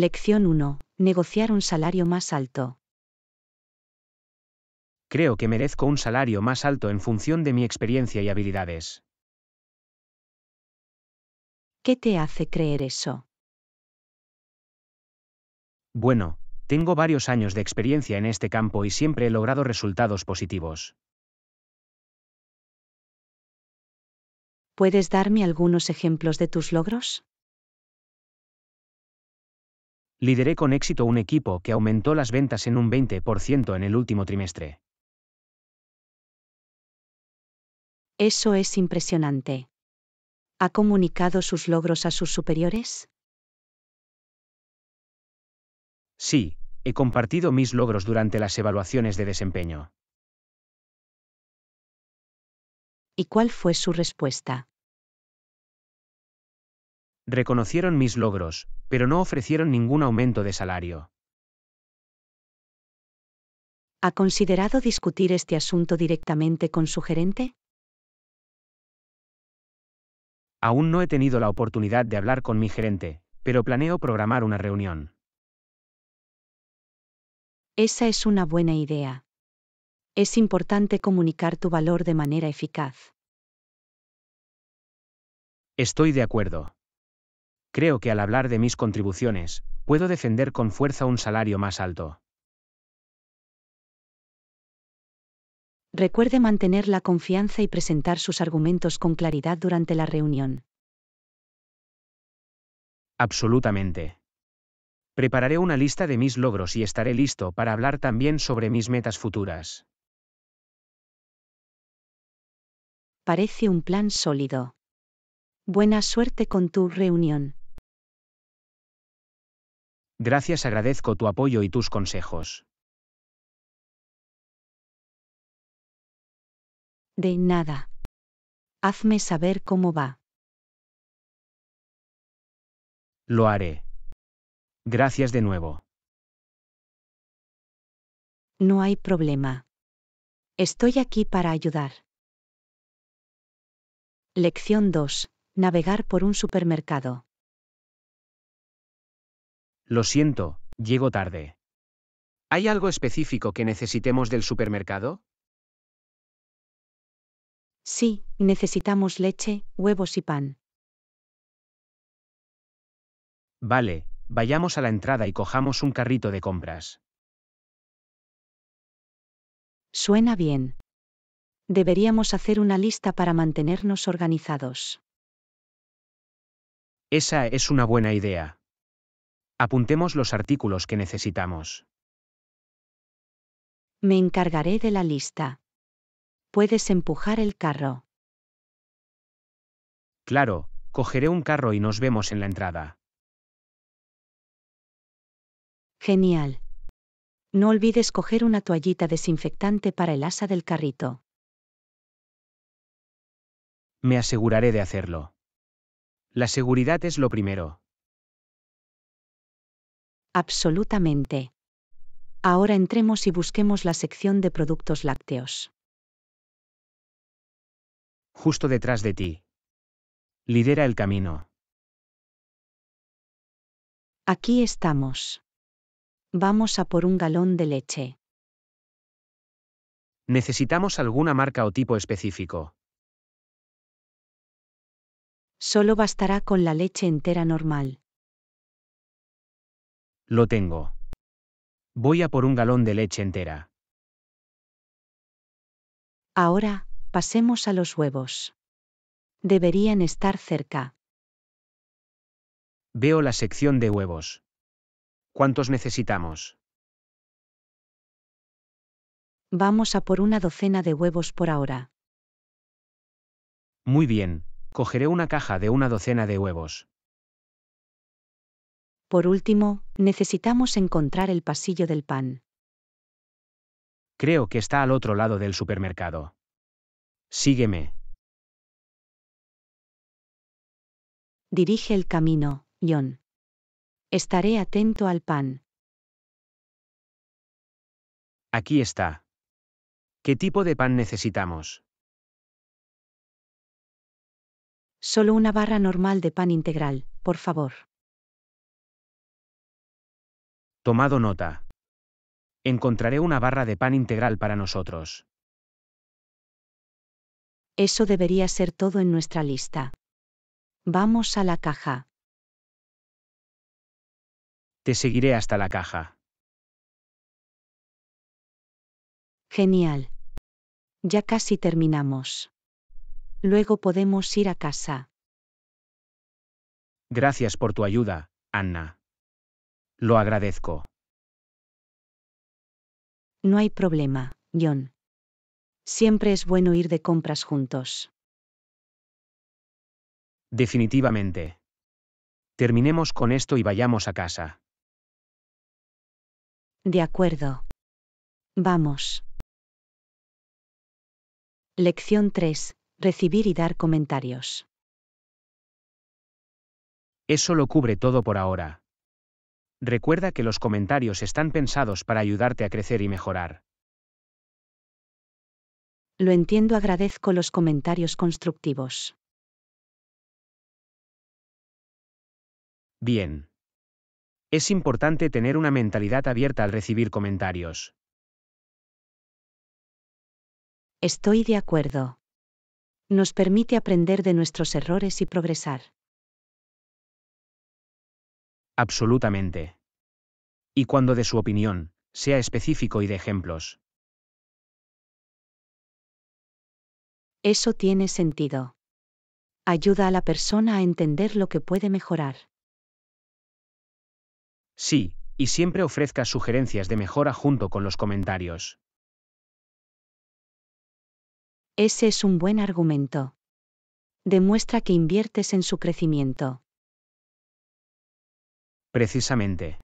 Lección 1. Negociar un salario más alto. Creo que merezco un salario más alto en función de mi experiencia y habilidades. ¿Qué te hace creer eso? Bueno, tengo varios años de experiencia en este campo y siempre he logrado resultados positivos. ¿Puedes darme algunos ejemplos de tus logros? Lideré con éxito un equipo que aumentó las ventas en un 20% en el último trimestre. Eso es impresionante. ¿Ha comunicado sus logros a sus superiores? Sí, he compartido mis logros durante las evaluaciones de desempeño. ¿Y cuál fue su respuesta? Reconocieron mis logros, pero no ofrecieron ningún aumento de salario. ¿Ha considerado discutir este asunto directamente con su gerente? Aún no he tenido la oportunidad de hablar con mi gerente, pero planeo programar una reunión. Esa es una buena idea. Es importante comunicar tu valor de manera eficaz. Estoy de acuerdo. Creo que al hablar de mis contribuciones, puedo defender con fuerza un salario más alto. Recuerde mantener la confianza y presentar sus argumentos con claridad durante la reunión. Absolutamente. Prepararé una lista de mis logros y estaré listo para hablar también sobre mis metas futuras. Parece un plan sólido. Buena suerte con tu reunión. Gracias, agradezco tu apoyo y tus consejos. De nada. Hazme saber cómo va. Lo haré. Gracias de nuevo. No hay problema. Estoy aquí para ayudar. Lección 2. Navegar por un supermercado. Lo siento, llego tarde. ¿Hay algo específico que necesitemos del supermercado? Sí, necesitamos leche, huevos y pan. Vale, vayamos a la entrada y cojamos un carrito de compras. Suena bien. Deberíamos hacer una lista para mantenernos organizados. Esa es una buena idea. Apuntemos los artículos que necesitamos. Me encargaré de la lista. Puedes empujar el carro. Claro, cogeré un carro y nos vemos en la entrada. Genial. No olvides coger una toallita desinfectante para el asa del carrito. Me aseguraré de hacerlo. La seguridad es lo primero. Absolutamente. Ahora entremos y busquemos la sección de productos lácteos. Justo detrás de ti. Lidera el camino. Aquí estamos. Vamos a por un galón de leche. Necesitamos alguna marca o tipo específico. Solo bastará con la leche entera normal. Lo tengo. Voy a por un galón de leche entera. Ahora, pasemos a los huevos. Deberían estar cerca. Veo la sección de huevos. ¿Cuántos necesitamos? Vamos a por una docena de huevos por ahora. Muy bien, cogeré una caja de una docena de huevos. Por último, necesitamos encontrar el pasillo del pan. Creo que está al otro lado del supermercado. Sígueme. Dirige el camino, John. Estaré atento al pan. Aquí está. ¿Qué tipo de pan necesitamos? Solo una barra normal de pan integral, por favor. Tomado nota. Encontraré una barra de pan integral para nosotros. Eso debería ser todo en nuestra lista. Vamos a la caja. Te seguiré hasta la caja. Genial. Ya casi terminamos. Luego podemos ir a casa. Gracias por tu ayuda, Anna. Lo agradezco. No hay problema, John. Siempre es bueno ir de compras juntos. Definitivamente. Terminemos con esto y vayamos a casa. De acuerdo. Vamos. Lección 3. Recibir y dar comentarios. Eso lo cubre todo por ahora. Recuerda que los comentarios están pensados para ayudarte a crecer y mejorar. Lo entiendo, agradezco los comentarios constructivos. Bien. Es importante tener una mentalidad abierta al recibir comentarios. Estoy de acuerdo nos permite aprender de nuestros errores y progresar. Absolutamente. Y cuando de su opinión, sea específico y de ejemplos. Eso tiene sentido. Ayuda a la persona a entender lo que puede mejorar. Sí, y siempre ofrezca sugerencias de mejora junto con los comentarios. Ese es un buen argumento. Demuestra que inviertes en su crecimiento. Precisamente.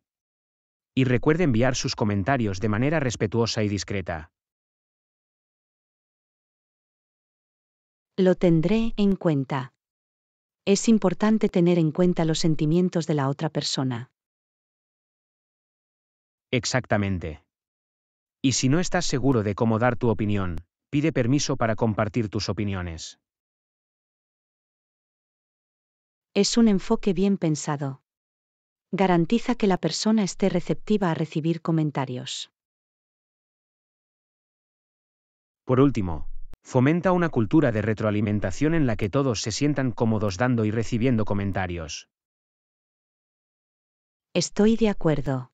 Y recuerde enviar sus comentarios de manera respetuosa y discreta. Lo tendré en cuenta. Es importante tener en cuenta los sentimientos de la otra persona. Exactamente. Y si no estás seguro de cómo dar tu opinión, Pide permiso para compartir tus opiniones. Es un enfoque bien pensado. Garantiza que la persona esté receptiva a recibir comentarios. Por último, fomenta una cultura de retroalimentación en la que todos se sientan cómodos dando y recibiendo comentarios. Estoy de acuerdo.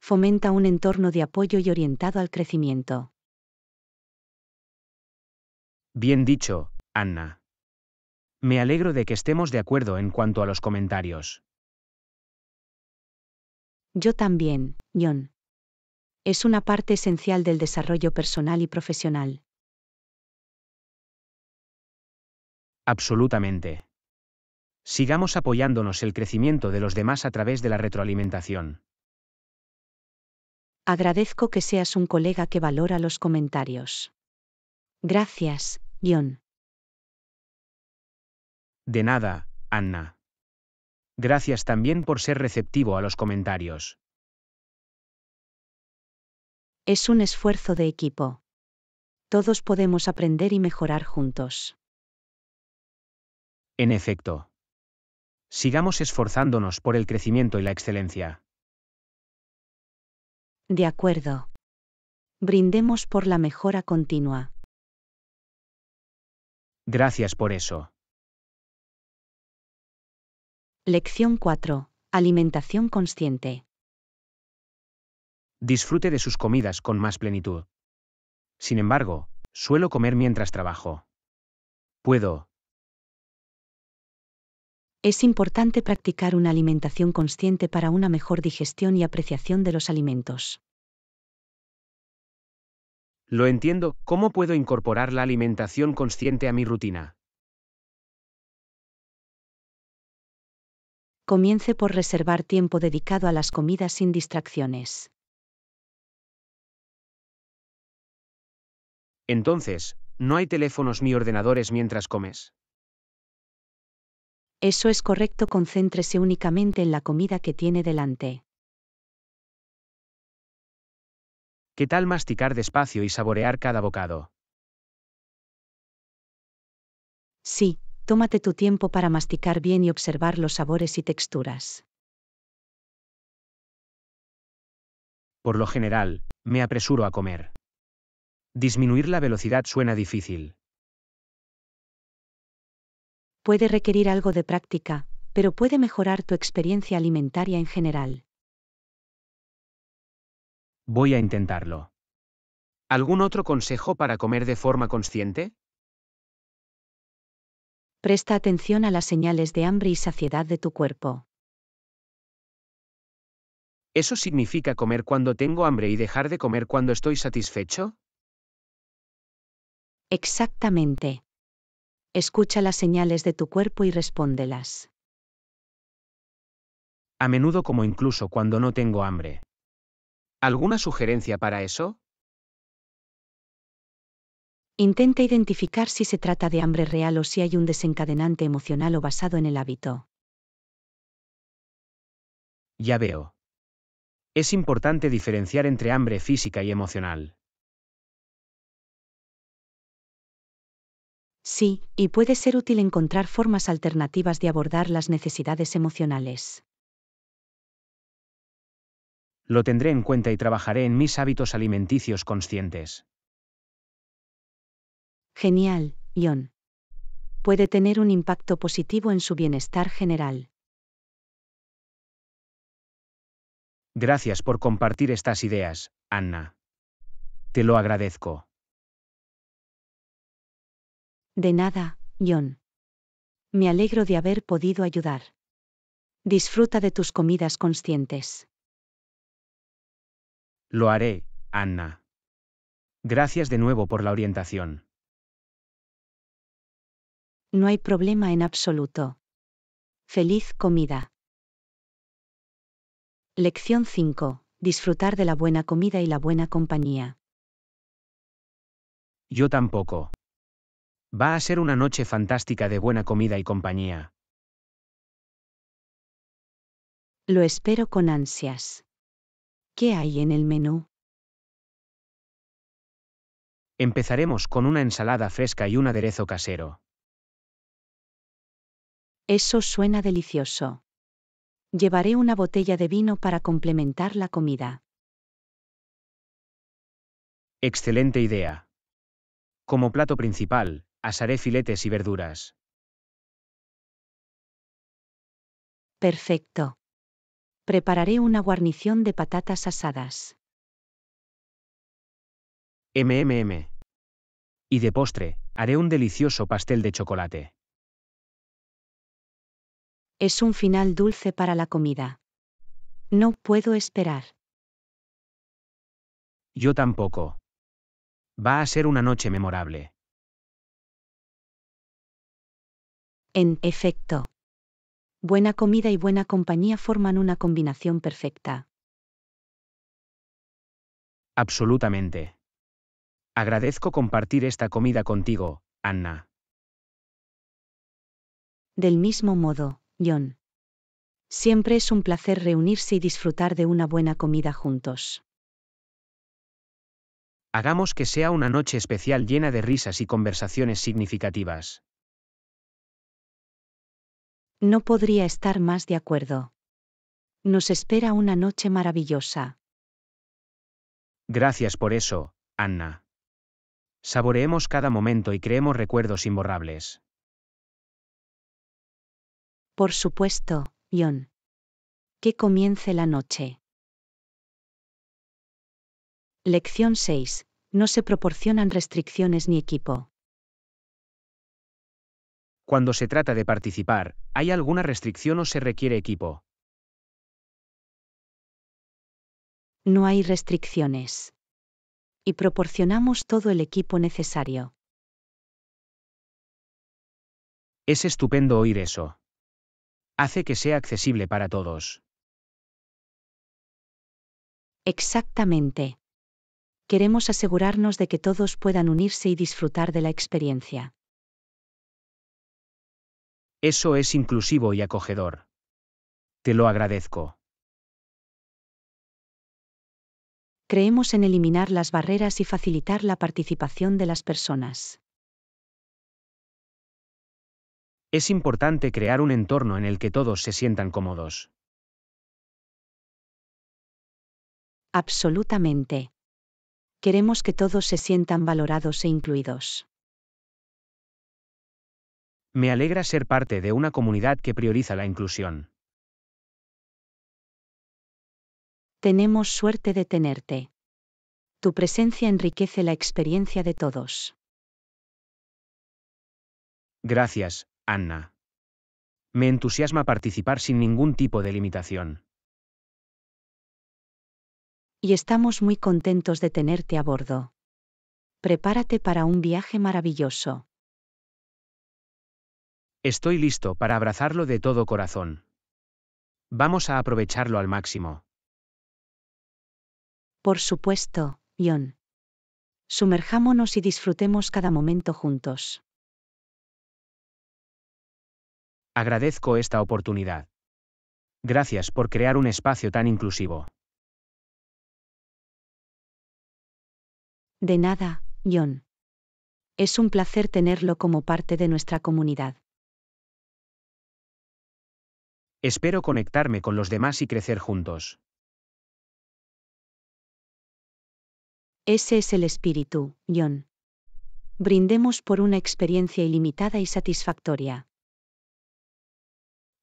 Fomenta un entorno de apoyo y orientado al crecimiento. Bien dicho, Anna. Me alegro de que estemos de acuerdo en cuanto a los comentarios. Yo también, John. Es una parte esencial del desarrollo personal y profesional. Absolutamente. Sigamos apoyándonos el crecimiento de los demás a través de la retroalimentación. Agradezco que seas un colega que valora los comentarios. Gracias, de nada, Anna. Gracias también por ser receptivo a los comentarios. Es un esfuerzo de equipo. Todos podemos aprender y mejorar juntos. En efecto. Sigamos esforzándonos por el crecimiento y la excelencia. De acuerdo. Brindemos por la mejora continua. Gracias por eso. Lección 4. Alimentación consciente. Disfrute de sus comidas con más plenitud. Sin embargo, suelo comer mientras trabajo. Puedo. Es importante practicar una alimentación consciente para una mejor digestión y apreciación de los alimentos. Lo entiendo, ¿cómo puedo incorporar la alimentación consciente a mi rutina? Comience por reservar tiempo dedicado a las comidas sin distracciones. Entonces, ¿no hay teléfonos ni ordenadores mientras comes? Eso es correcto, concéntrese únicamente en la comida que tiene delante. ¿Qué tal masticar despacio y saborear cada bocado? Sí, tómate tu tiempo para masticar bien y observar los sabores y texturas. Por lo general, me apresuro a comer. Disminuir la velocidad suena difícil. Puede requerir algo de práctica, pero puede mejorar tu experiencia alimentaria en general. Voy a intentarlo. ¿Algún otro consejo para comer de forma consciente? Presta atención a las señales de hambre y saciedad de tu cuerpo. ¿Eso significa comer cuando tengo hambre y dejar de comer cuando estoy satisfecho? Exactamente. Escucha las señales de tu cuerpo y respóndelas. A menudo como incluso cuando no tengo hambre. ¿Alguna sugerencia para eso? Intenta identificar si se trata de hambre real o si hay un desencadenante emocional o basado en el hábito. Ya veo. Es importante diferenciar entre hambre física y emocional. Sí, y puede ser útil encontrar formas alternativas de abordar las necesidades emocionales. Lo tendré en cuenta y trabajaré en mis hábitos alimenticios conscientes. Genial, John. Puede tener un impacto positivo en su bienestar general. Gracias por compartir estas ideas, Anna. Te lo agradezco. De nada, John. Me alegro de haber podido ayudar. Disfruta de tus comidas conscientes. Lo haré, Anna. Gracias de nuevo por la orientación. No hay problema en absoluto. Feliz comida. Lección 5. Disfrutar de la buena comida y la buena compañía. Yo tampoco. Va a ser una noche fantástica de buena comida y compañía. Lo espero con ansias. ¿Qué hay en el menú? Empezaremos con una ensalada fresca y un aderezo casero. Eso suena delicioso. Llevaré una botella de vino para complementar la comida. Excelente idea. Como plato principal, asaré filetes y verduras. Perfecto. Prepararé una guarnición de patatas asadas. MMM. Y de postre, haré un delicioso pastel de chocolate. Es un final dulce para la comida. No puedo esperar. Yo tampoco. Va a ser una noche memorable. En efecto. Buena comida y buena compañía forman una combinación perfecta. Absolutamente. Agradezco compartir esta comida contigo, Anna. Del mismo modo, John. Siempre es un placer reunirse y disfrutar de una buena comida juntos. Hagamos que sea una noche especial llena de risas y conversaciones significativas. No podría estar más de acuerdo. Nos espera una noche maravillosa. Gracias por eso, Anna. Saboreemos cada momento y creemos recuerdos imborrables. Por supuesto, John. Que comience la noche. Lección 6. No se proporcionan restricciones ni equipo. Cuando se trata de participar, ¿hay alguna restricción o se requiere equipo? No hay restricciones. Y proporcionamos todo el equipo necesario. Es estupendo oír eso. Hace que sea accesible para todos. Exactamente. Queremos asegurarnos de que todos puedan unirse y disfrutar de la experiencia. Eso es inclusivo y acogedor. Te lo agradezco. Creemos en eliminar las barreras y facilitar la participación de las personas. Es importante crear un entorno en el que todos se sientan cómodos. Absolutamente. Queremos que todos se sientan valorados e incluidos. Me alegra ser parte de una comunidad que prioriza la inclusión. Tenemos suerte de tenerte. Tu presencia enriquece la experiencia de todos. Gracias, Anna. Me entusiasma participar sin ningún tipo de limitación. Y estamos muy contentos de tenerte a bordo. Prepárate para un viaje maravilloso. Estoy listo para abrazarlo de todo corazón. Vamos a aprovecharlo al máximo. Por supuesto, John. Sumerjámonos y disfrutemos cada momento juntos. Agradezco esta oportunidad. Gracias por crear un espacio tan inclusivo. De nada, John. Es un placer tenerlo como parte de nuestra comunidad. Espero conectarme con los demás y crecer juntos. Ese es el espíritu, John. Brindemos por una experiencia ilimitada y satisfactoria.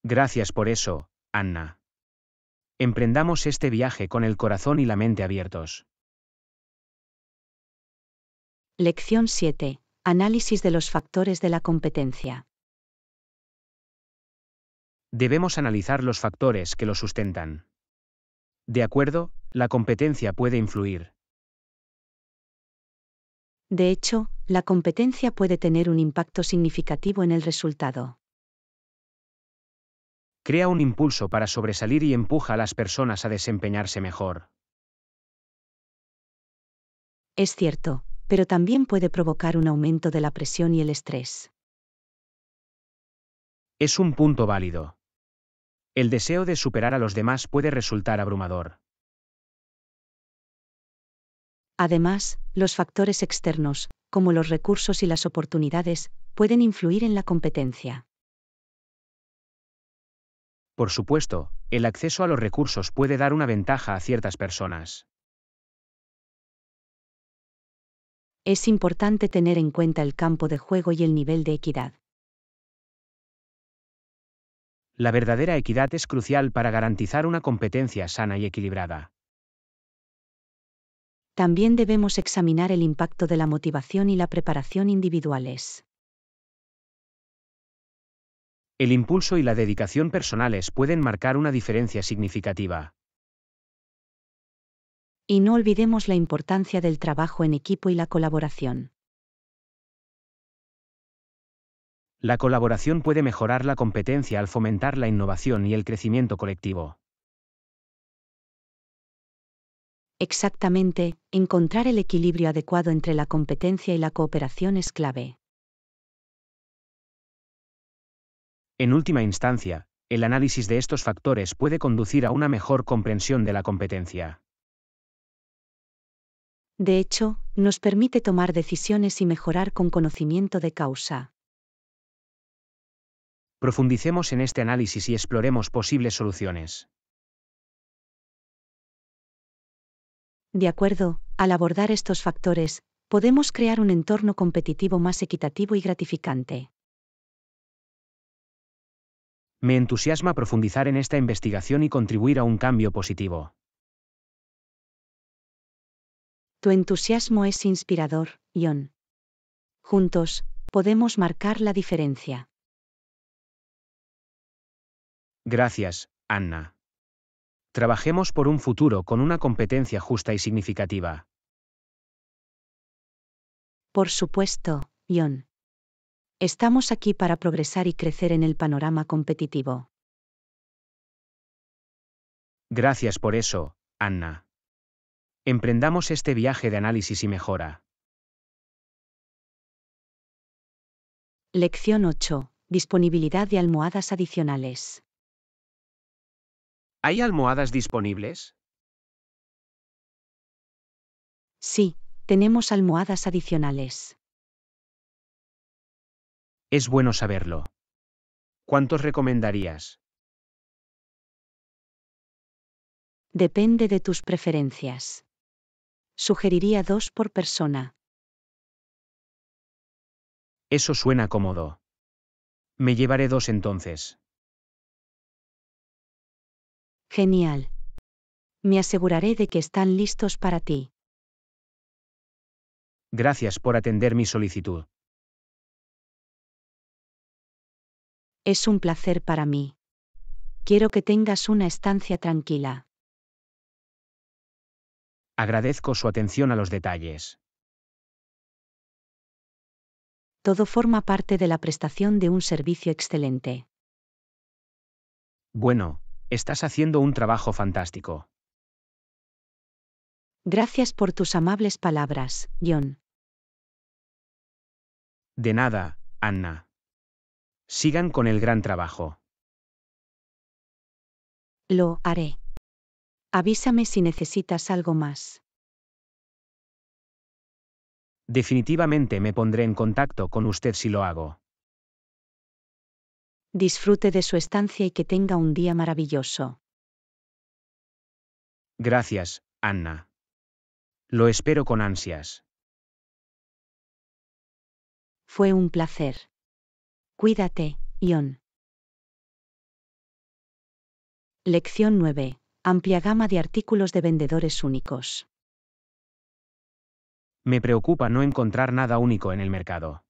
Gracias por eso, Anna. Emprendamos este viaje con el corazón y la mente abiertos. Lección 7. Análisis de los factores de la competencia. Debemos analizar los factores que lo sustentan. De acuerdo, la competencia puede influir. De hecho, la competencia puede tener un impacto significativo en el resultado. Crea un impulso para sobresalir y empuja a las personas a desempeñarse mejor. Es cierto, pero también puede provocar un aumento de la presión y el estrés. Es un punto válido. El deseo de superar a los demás puede resultar abrumador. Además, los factores externos, como los recursos y las oportunidades, pueden influir en la competencia. Por supuesto, el acceso a los recursos puede dar una ventaja a ciertas personas. Es importante tener en cuenta el campo de juego y el nivel de equidad la verdadera equidad es crucial para garantizar una competencia sana y equilibrada. También debemos examinar el impacto de la motivación y la preparación individuales. El impulso y la dedicación personales pueden marcar una diferencia significativa. Y no olvidemos la importancia del trabajo en equipo y la colaboración. La colaboración puede mejorar la competencia al fomentar la innovación y el crecimiento colectivo. Exactamente, encontrar el equilibrio adecuado entre la competencia y la cooperación es clave. En última instancia, el análisis de estos factores puede conducir a una mejor comprensión de la competencia. De hecho, nos permite tomar decisiones y mejorar con conocimiento de causa. Profundicemos en este análisis y exploremos posibles soluciones. De acuerdo, al abordar estos factores, podemos crear un entorno competitivo más equitativo y gratificante. Me entusiasma profundizar en esta investigación y contribuir a un cambio positivo. Tu entusiasmo es inspirador, Ion. Juntos, podemos marcar la diferencia. Gracias, Anna. Trabajemos por un futuro con una competencia justa y significativa. Por supuesto, John. Estamos aquí para progresar y crecer en el panorama competitivo. Gracias por eso, Anna. Emprendamos este viaje de análisis y mejora. Lección 8. Disponibilidad de almohadas adicionales. ¿Hay almohadas disponibles? Sí, tenemos almohadas adicionales. Es bueno saberlo. ¿Cuántos recomendarías? Depende de tus preferencias. Sugeriría dos por persona. Eso suena cómodo. Me llevaré dos entonces. Genial. Me aseguraré de que están listos para ti. Gracias por atender mi solicitud. Es un placer para mí. Quiero que tengas una estancia tranquila. Agradezco su atención a los detalles. Todo forma parte de la prestación de un servicio excelente. Bueno, Estás haciendo un trabajo fantástico. Gracias por tus amables palabras, John. De nada, Anna. Sigan con el gran trabajo. Lo haré. Avísame si necesitas algo más. Definitivamente me pondré en contacto con usted si lo hago. Disfrute de su estancia y que tenga un día maravilloso. Gracias, Anna. Lo espero con ansias. Fue un placer. Cuídate, Ion. Lección 9. Amplia gama de artículos de vendedores únicos. Me preocupa no encontrar nada único en el mercado.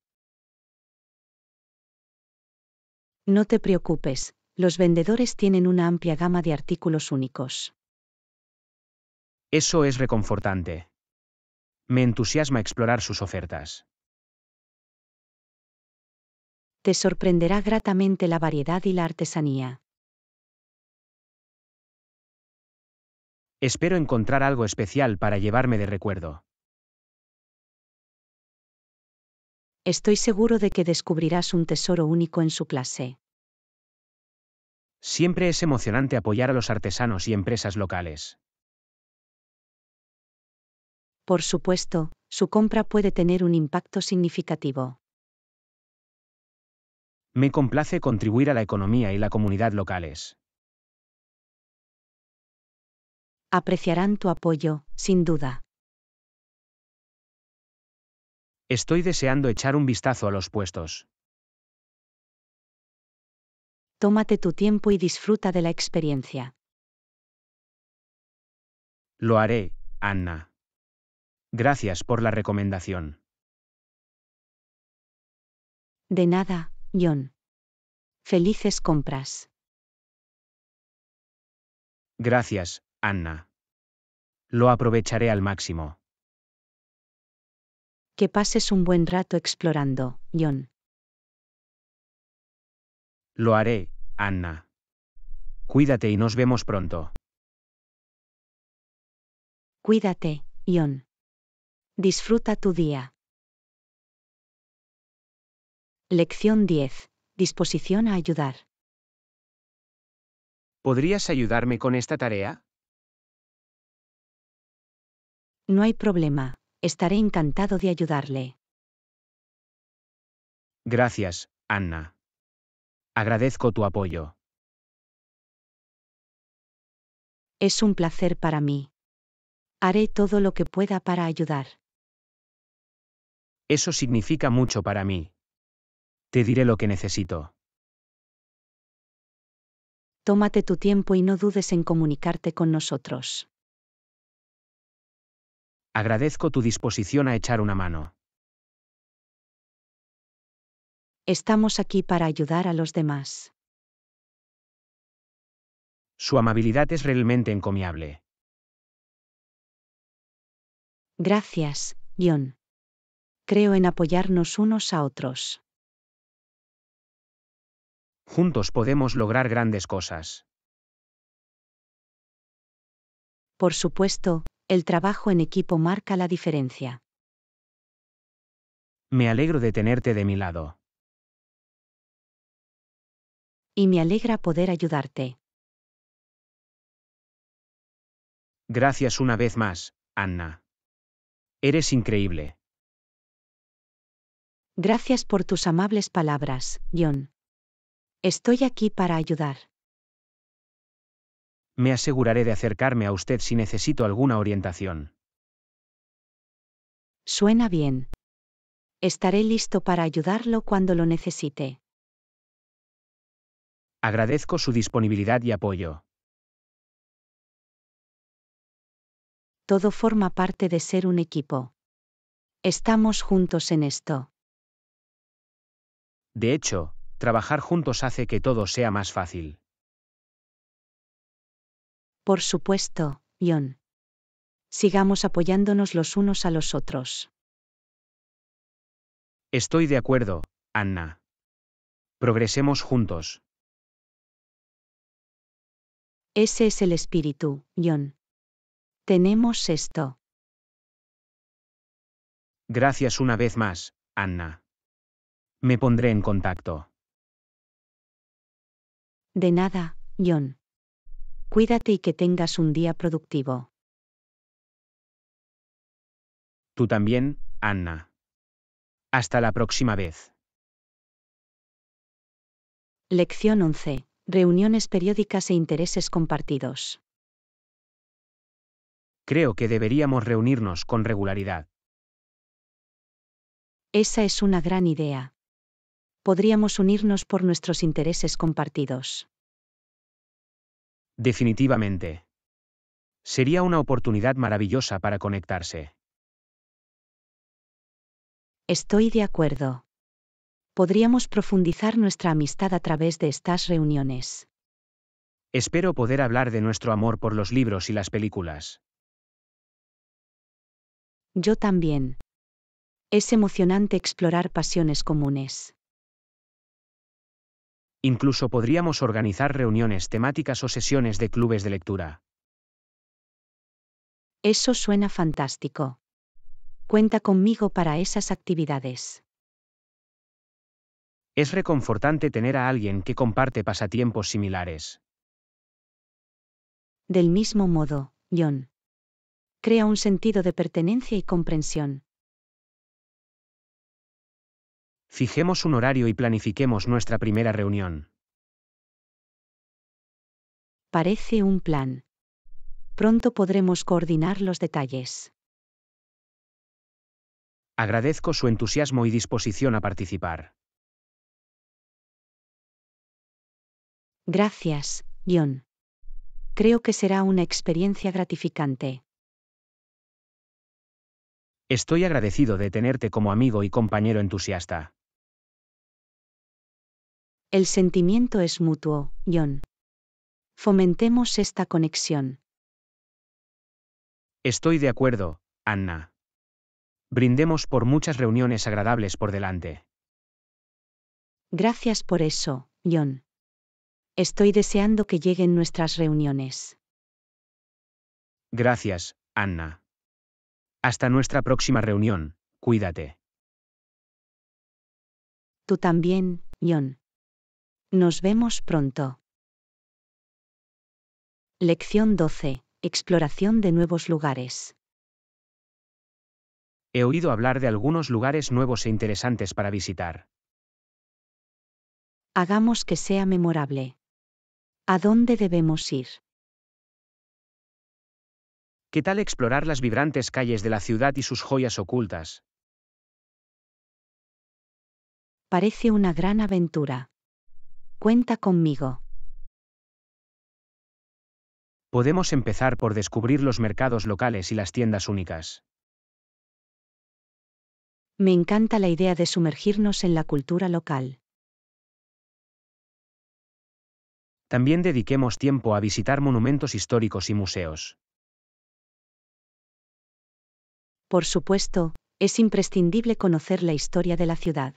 No te preocupes, los vendedores tienen una amplia gama de artículos únicos. Eso es reconfortante. Me entusiasma explorar sus ofertas. Te sorprenderá gratamente la variedad y la artesanía. Espero encontrar algo especial para llevarme de recuerdo. Estoy seguro de que descubrirás un tesoro único en su clase. Siempre es emocionante apoyar a los artesanos y empresas locales. Por supuesto, su compra puede tener un impacto significativo. Me complace contribuir a la economía y la comunidad locales. Apreciarán tu apoyo, sin duda. Estoy deseando echar un vistazo a los puestos tómate tu tiempo y disfruta de la experiencia. Lo haré, Anna. Gracias por la recomendación. De nada, John. Felices compras. Gracias, Anna. Lo aprovecharé al máximo. Que pases un buen rato explorando, John. Lo haré, Anna. Cuídate y nos vemos pronto. Cuídate, Ion. Disfruta tu día. Lección 10. Disposición a ayudar. ¿Podrías ayudarme con esta tarea? No hay problema, estaré encantado de ayudarle. Gracias, Anna. Agradezco tu apoyo. Es un placer para mí. Haré todo lo que pueda para ayudar. Eso significa mucho para mí. Te diré lo que necesito. Tómate tu tiempo y no dudes en comunicarte con nosotros. Agradezco tu disposición a echar una mano. Estamos aquí para ayudar a los demás. Su amabilidad es realmente encomiable. Gracias, John. Creo en apoyarnos unos a otros. Juntos podemos lograr grandes cosas. Por supuesto, el trabajo en equipo marca la diferencia. Me alegro de tenerte de mi lado y me alegra poder ayudarte. Gracias una vez más, Anna. Eres increíble. Gracias por tus amables palabras, John. Estoy aquí para ayudar. Me aseguraré de acercarme a usted si necesito alguna orientación. Suena bien. Estaré listo para ayudarlo cuando lo necesite. Agradezco su disponibilidad y apoyo. Todo forma parte de ser un equipo. Estamos juntos en esto. De hecho, trabajar juntos hace que todo sea más fácil. Por supuesto, John. Sigamos apoyándonos los unos a los otros. Estoy de acuerdo, Anna. Progresemos juntos. Ese es el espíritu, John. Tenemos esto. Gracias una vez más, Anna. Me pondré en contacto. De nada, John. Cuídate y que tengas un día productivo. Tú también, Anna. Hasta la próxima vez. Lección 11 reuniones periódicas e intereses compartidos. Creo que deberíamos reunirnos con regularidad. Esa es una gran idea. Podríamos unirnos por nuestros intereses compartidos. Definitivamente. Sería una oportunidad maravillosa para conectarse. Estoy de acuerdo podríamos profundizar nuestra amistad a través de estas reuniones. Espero poder hablar de nuestro amor por los libros y las películas. Yo también. Es emocionante explorar pasiones comunes. Incluso podríamos organizar reuniones temáticas o sesiones de clubes de lectura. Eso suena fantástico. Cuenta conmigo para esas actividades. Es reconfortante tener a alguien que comparte pasatiempos similares. Del mismo modo, John. Crea un sentido de pertenencia y comprensión. Fijemos un horario y planifiquemos nuestra primera reunión. Parece un plan. Pronto podremos coordinar los detalles. Agradezco su entusiasmo y disposición a participar. Gracias, John. Creo que será una experiencia gratificante. Estoy agradecido de tenerte como amigo y compañero entusiasta. El sentimiento es mutuo, John. Fomentemos esta conexión. Estoy de acuerdo, Anna. Brindemos por muchas reuniones agradables por delante. Gracias por eso, John. Estoy deseando que lleguen nuestras reuniones. Gracias, Anna. Hasta nuestra próxima reunión, cuídate. Tú también, John. Nos vemos pronto. Lección 12. Exploración de nuevos lugares. He oído hablar de algunos lugares nuevos e interesantes para visitar. Hagamos que sea memorable. ¿A dónde debemos ir? ¿Qué tal explorar las vibrantes calles de la ciudad y sus joyas ocultas? Parece una gran aventura. Cuenta conmigo. Podemos empezar por descubrir los mercados locales y las tiendas únicas. Me encanta la idea de sumergirnos en la cultura local. También dediquemos tiempo a visitar monumentos históricos y museos. Por supuesto, es imprescindible conocer la historia de la ciudad.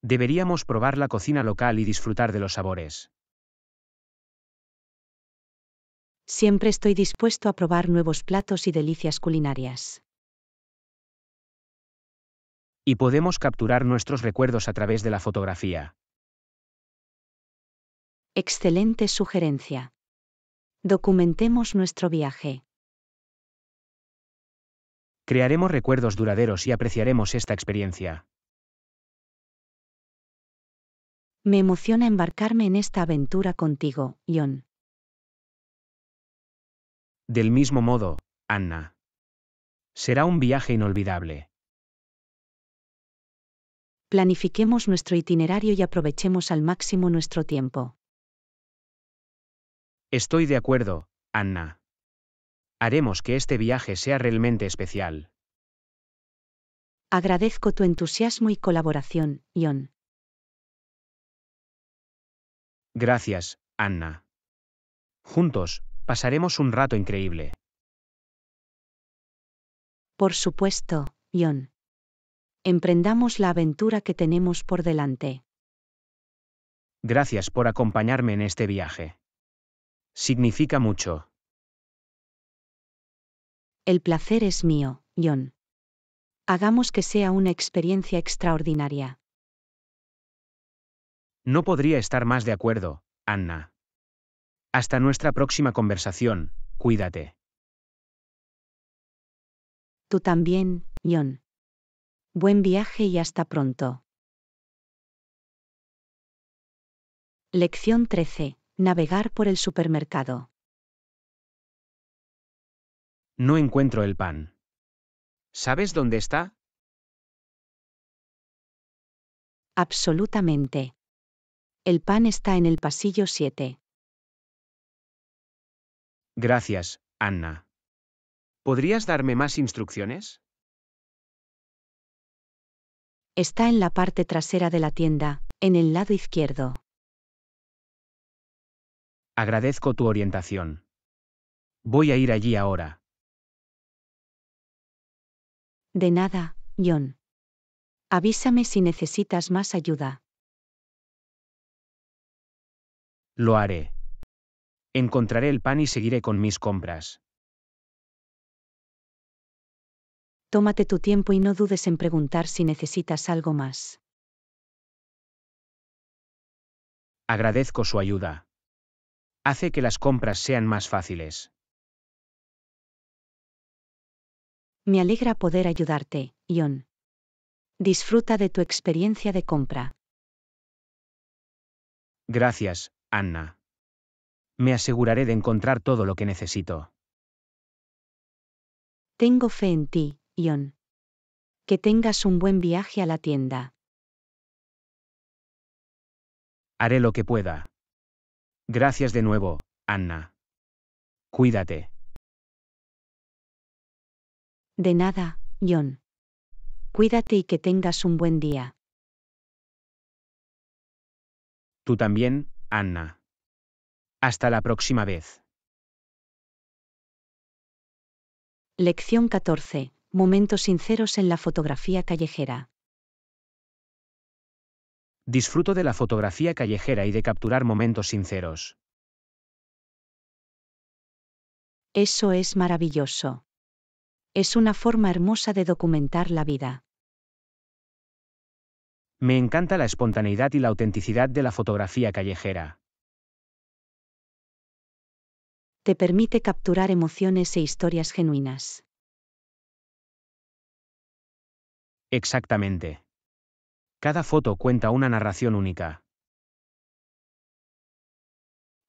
Deberíamos probar la cocina local y disfrutar de los sabores. Siempre estoy dispuesto a probar nuevos platos y delicias culinarias. Y podemos capturar nuestros recuerdos a través de la fotografía. Excelente sugerencia. Documentemos nuestro viaje. Crearemos recuerdos duraderos y apreciaremos esta experiencia. Me emociona embarcarme en esta aventura contigo, John. Del mismo modo, Anna. Será un viaje inolvidable. Planifiquemos nuestro itinerario y aprovechemos al máximo nuestro tiempo. Estoy de acuerdo, Anna. Haremos que este viaje sea realmente especial. Agradezco tu entusiasmo y colaboración, Ion. Gracias, Anna. Juntos, pasaremos un rato increíble. Por supuesto, Ion. Emprendamos la aventura que tenemos por delante. Gracias por acompañarme en este viaje. Significa mucho. El placer es mío, John. Hagamos que sea una experiencia extraordinaria. No podría estar más de acuerdo, Anna. Hasta nuestra próxima conversación, cuídate. Tú también, John. Buen viaje y hasta pronto. Lección 13. Navegar por el supermercado. No encuentro el pan. ¿Sabes dónde está? Absolutamente. El pan está en el pasillo 7. Gracias, Anna. ¿Podrías darme más instrucciones? Está en la parte trasera de la tienda, en el lado izquierdo. Agradezco tu orientación. Voy a ir allí ahora. De nada, John. Avísame si necesitas más ayuda. Lo haré. Encontraré el pan y seguiré con mis compras. Tómate tu tiempo y no dudes en preguntar si necesitas algo más. Agradezco su ayuda hace que las compras sean más fáciles. Me alegra poder ayudarte, Ion. Disfruta de tu experiencia de compra. Gracias, Anna. Me aseguraré de encontrar todo lo que necesito. Tengo fe en ti, Ion. Que tengas un buen viaje a la tienda. Haré lo que pueda. Gracias de nuevo, Anna. Cuídate. De nada, John. Cuídate y que tengas un buen día. Tú también, Anna. Hasta la próxima vez. Lección 14. Momentos sinceros en la fotografía callejera. Disfruto de la fotografía callejera y de capturar momentos sinceros. Eso es maravilloso. Es una forma hermosa de documentar la vida. Me encanta la espontaneidad y la autenticidad de la fotografía callejera. Te permite capturar emociones e historias genuinas. Exactamente. Cada foto cuenta una narración única.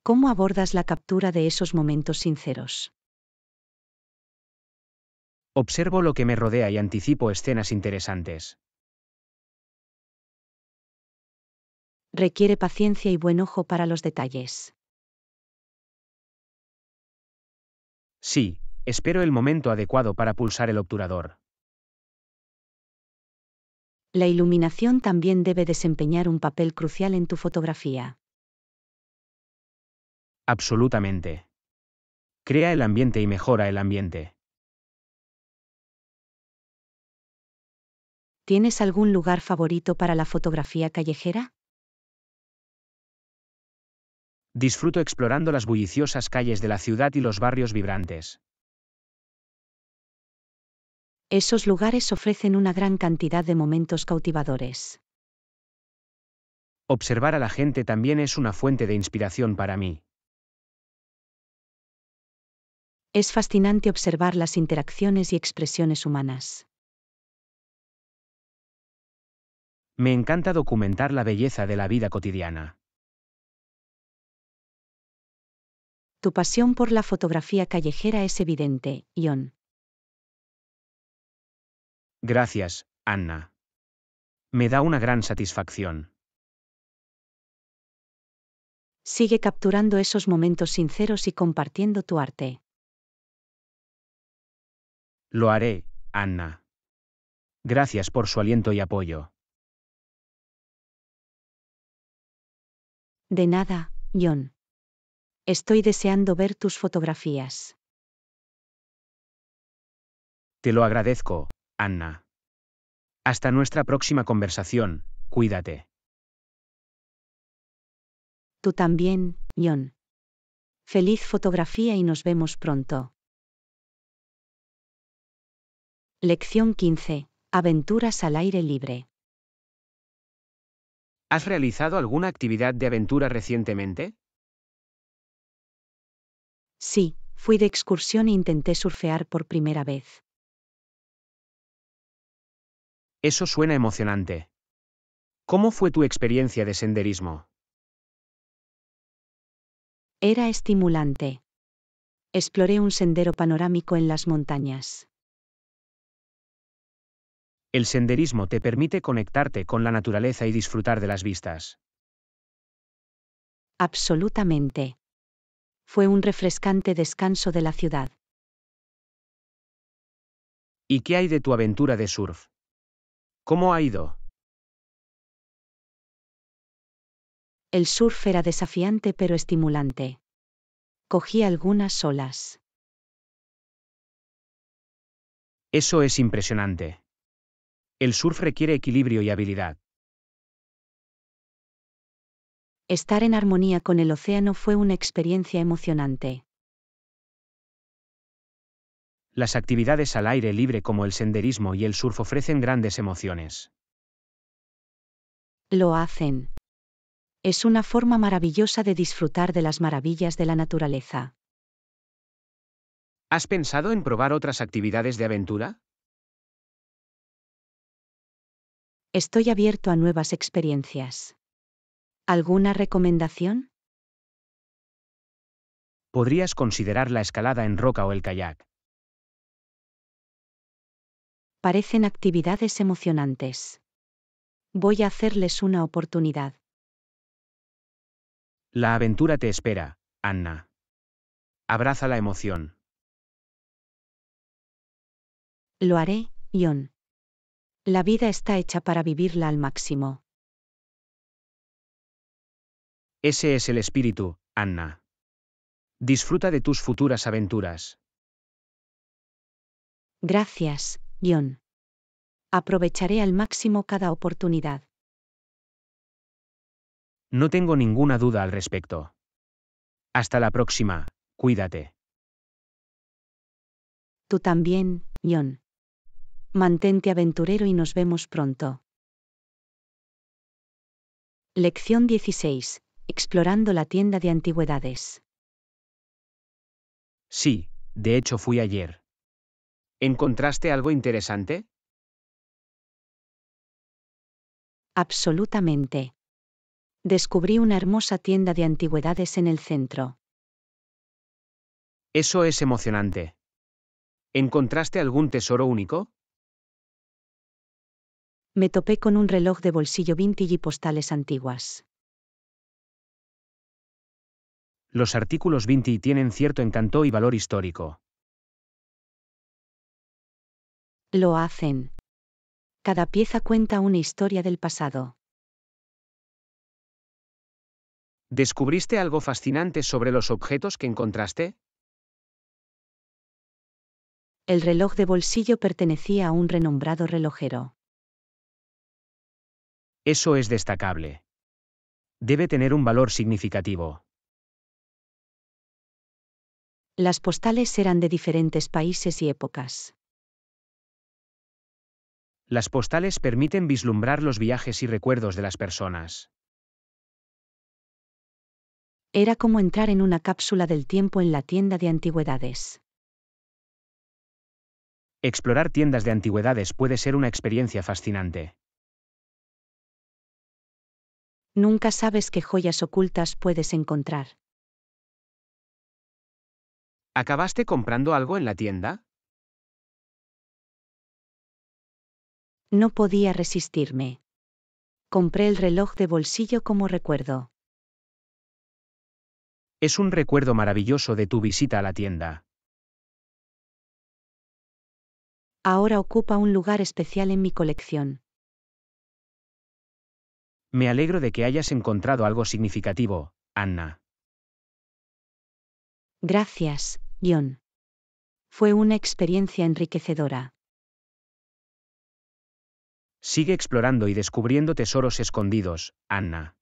¿Cómo abordas la captura de esos momentos sinceros? Observo lo que me rodea y anticipo escenas interesantes. Requiere paciencia y buen ojo para los detalles. Sí, espero el momento adecuado para pulsar el obturador. La iluminación también debe desempeñar un papel crucial en tu fotografía. Absolutamente. Crea el ambiente y mejora el ambiente. ¿Tienes algún lugar favorito para la fotografía callejera? Disfruto explorando las bulliciosas calles de la ciudad y los barrios vibrantes. Esos lugares ofrecen una gran cantidad de momentos cautivadores. Observar a la gente también es una fuente de inspiración para mí. Es fascinante observar las interacciones y expresiones humanas. Me encanta documentar la belleza de la vida cotidiana. Tu pasión por la fotografía callejera es evidente, Ion. Gracias, Anna. Me da una gran satisfacción. Sigue capturando esos momentos sinceros y compartiendo tu arte. Lo haré, Anna. Gracias por su aliento y apoyo. De nada, John. Estoy deseando ver tus fotografías. Te lo agradezco, Anna. Hasta nuestra próxima conversación, cuídate. Tú también, John. Feliz fotografía y nos vemos pronto. Lección 15. Aventuras al aire libre. ¿Has realizado alguna actividad de aventura recientemente? Sí, fui de excursión e intenté surfear por primera vez. Eso suena emocionante. ¿Cómo fue tu experiencia de senderismo? Era estimulante. Exploré un sendero panorámico en las montañas. El senderismo te permite conectarte con la naturaleza y disfrutar de las vistas. Absolutamente. Fue un refrescante descanso de la ciudad. ¿Y qué hay de tu aventura de surf? ¿Cómo ha ido? El surf era desafiante pero estimulante. Cogí algunas olas. Eso es impresionante. El surf requiere equilibrio y habilidad. Estar en armonía con el océano fue una experiencia emocionante. Las actividades al aire libre como el senderismo y el surf ofrecen grandes emociones. Lo hacen. Es una forma maravillosa de disfrutar de las maravillas de la naturaleza. ¿Has pensado en probar otras actividades de aventura? Estoy abierto a nuevas experiencias. ¿Alguna recomendación? Podrías considerar la escalada en roca o el kayak parecen actividades emocionantes. Voy a hacerles una oportunidad. La aventura te espera, Anna. Abraza la emoción. Lo haré, John. La vida está hecha para vivirla al máximo. Ese es el espíritu, Anna. Disfruta de tus futuras aventuras. Gracias, Guión. Aprovecharé al máximo cada oportunidad. No tengo ninguna duda al respecto. Hasta la próxima, cuídate. Tú también, John. Mantente aventurero y nos vemos pronto. Lección 16. Explorando la tienda de antigüedades. Sí, de hecho fui ayer. ¿Encontraste algo interesante? Absolutamente. Descubrí una hermosa tienda de antigüedades en el centro. Eso es emocionante. ¿Encontraste algún tesoro único? Me topé con un reloj de bolsillo vintage y postales antiguas. Los artículos vintage tienen cierto encanto y valor histórico lo hacen. Cada pieza cuenta una historia del pasado. ¿Descubriste algo fascinante sobre los objetos que encontraste? El reloj de bolsillo pertenecía a un renombrado relojero. Eso es destacable. Debe tener un valor significativo. Las postales eran de diferentes países y épocas. Las postales permiten vislumbrar los viajes y recuerdos de las personas. Era como entrar en una cápsula del tiempo en la tienda de antigüedades. Explorar tiendas de antigüedades puede ser una experiencia fascinante. Nunca sabes qué joyas ocultas puedes encontrar. ¿Acabaste comprando algo en la tienda? No podía resistirme. Compré el reloj de bolsillo como recuerdo. Es un recuerdo maravilloso de tu visita a la tienda. Ahora ocupa un lugar especial en mi colección. Me alegro de que hayas encontrado algo significativo, Anna. Gracias, John. Fue una experiencia enriquecedora. Sigue explorando y descubriendo tesoros escondidos, Anna.